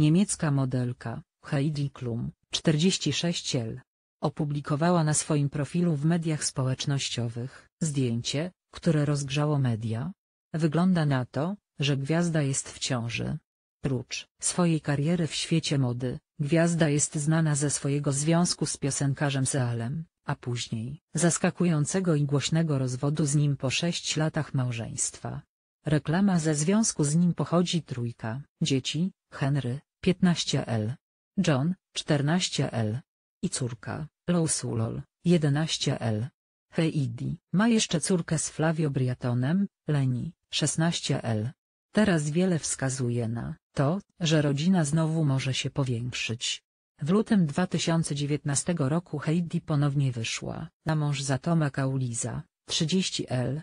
Niemiecka modelka, Heidi Klum, 46 L. Opublikowała na swoim profilu w mediach społecznościowych zdjęcie, które rozgrzało media. Wygląda na to, że gwiazda jest w ciąży. Prócz swojej kariery w świecie mody, gwiazda jest znana ze swojego związku z piosenkarzem Sealem, a później zaskakującego i głośnego rozwodu z nim po sześć latach małżeństwa. Reklama ze związku z nim pochodzi trójka dzieci, Henry, 15L. John, 14L. I córka, Lousulol, 11L. Heidi, ma jeszcze córkę z Flavio Briatonem, Leni, 16L. Teraz wiele wskazuje na to, że rodzina znowu może się powiększyć. W lutym 2019 roku Heidi ponownie wyszła na mąż za Toma Kauliza, 30L,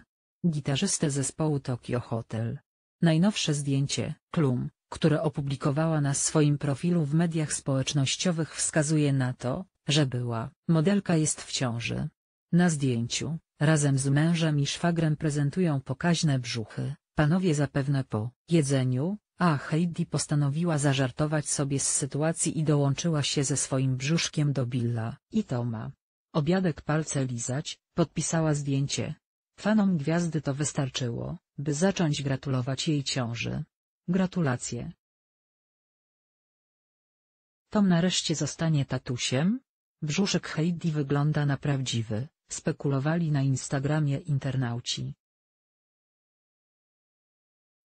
gitarzystę zespołu Tokyo Hotel. Najnowsze zdjęcie, Klum, które opublikowała na swoim profilu w mediach społecznościowych wskazuje na to, że była modelka jest w ciąży. Na zdjęciu, razem z mężem i szwagrem prezentują pokaźne brzuchy, panowie zapewne po jedzeniu, a Heidi postanowiła zażartować sobie z sytuacji i dołączyła się ze swoim brzuszkiem do Billa i Toma. Obiadek palce lizać, podpisała zdjęcie. Fanom gwiazdy to wystarczyło, by zacząć gratulować jej ciąży. Gratulacje. Tom nareszcie zostanie tatusiem? Brzuszek Heidi wygląda na prawdziwy, spekulowali na Instagramie internauci.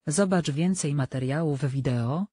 Zobacz więcej materiałów wideo,